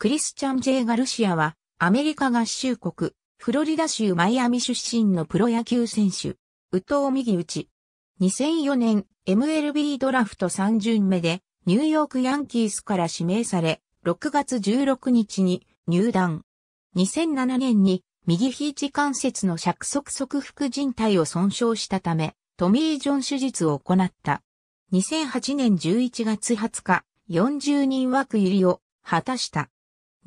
クリスチャン・ジェイ・ガルシアは、アメリカ合衆国、フロリダ州マイアミ出身のプロ野球選手、宇藤右打ち。2004年 MLB ドラフト3巡目でニューヨークヤンキースから指名され、6月16日に入団。2007年に右肘関節の尺足側副靭帯を損傷したため、トミー・ジョン手術を行った。2008年11月20日、40人枠入りを果たした。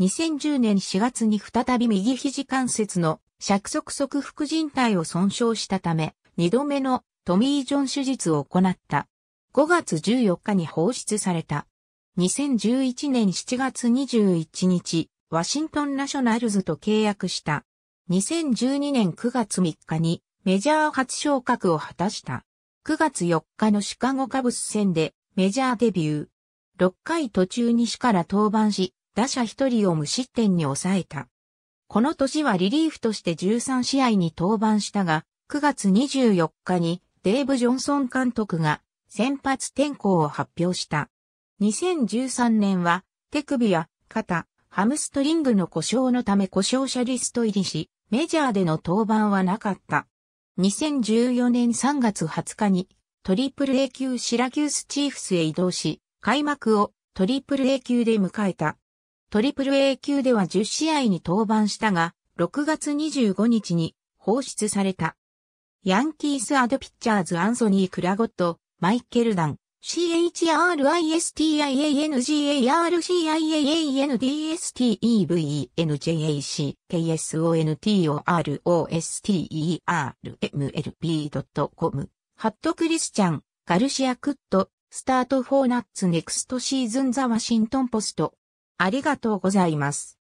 2010年4月に再び右肘関節の尺側側副靭帯を損傷したため、2度目のトミー・ジョン手術を行った。5月14日に放出された。2011年7月21日、ワシントンナショナルズと契約した。2012年9月3日にメジャー初昇格を果たした。9月4日のシカゴカブス戦でメジャーデビュー。6回途中に死から登板し、打者1人を無失点に抑えた。この年はリリーフとして13試合に登板したが、9月24日にデーブ・ジョンソン監督が先発転向を発表した。2013年は手首や肩、ハムストリングの故障のため故障者リスト入りし、メジャーでの登板はなかった。2014年3月20日にトリプル A 級シラキュースチーフスへ移動し、開幕をトリプル A 級で迎えた。トリプル A 級では10試合に登板したが、6月25日に放出された。ヤンキースアドピッチャーズアンソニー・クラゴット、マイケル・ダン、c h r i s t i a n g a c i a n d s t e v e n j a c k s o n t o r m l b c o m ハット・クリスチャン、ガルシア・クット、スタート・フォーナッツ・ネクスト・シーズン・ザ・ワシントン・ポスト、ありがとうございます。